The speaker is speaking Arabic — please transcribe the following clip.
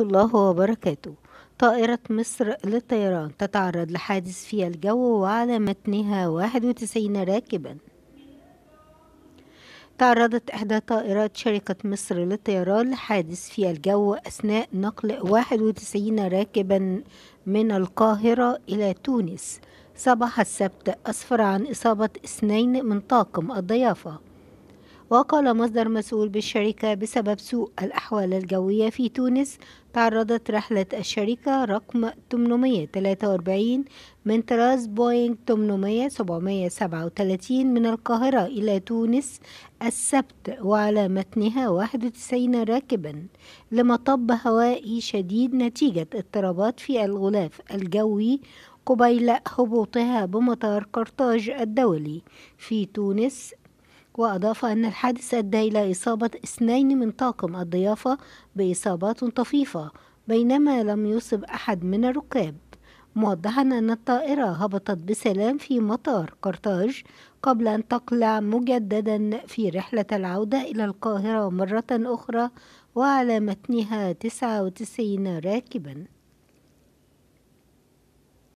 الله وبركاته طائرة مصر للطيران تتعرض لحادث في الجو وعلى متنها 91 راكبا تعرضت إحدى طائرات شركة مصر للطيران لحادث في الجو أثناء نقل 91 راكبا من القاهرة إلى تونس صباح السبت أسفر عن إصابة اثنين من طاقم الضيافة وقال مصدر مسؤول بالشركة بسبب سوء الأحوال الجوية في تونس تعرضت رحلة الشركة رقم 843 من طراز بوينغ 8737 من القاهرة إلى تونس السبت وعلى متنها 91 راكبا لمطب هوائي شديد نتيجة اضطرابات في الغلاف الجوي قبيل هبوطها بمطار قرطاج الدولي في تونس وأضاف أن الحادث أدى إلى إصابة اثنين من طاقم الضيافة بإصابات طفيفة بينما لم يصب أحد من الركاب موضحا أن الطائرة هبطت بسلام في مطار قرطاج قبل أن تقلع مجددا في رحلة العودة إلى القاهرة مرة أخرى وعلى متنها 99 راكبا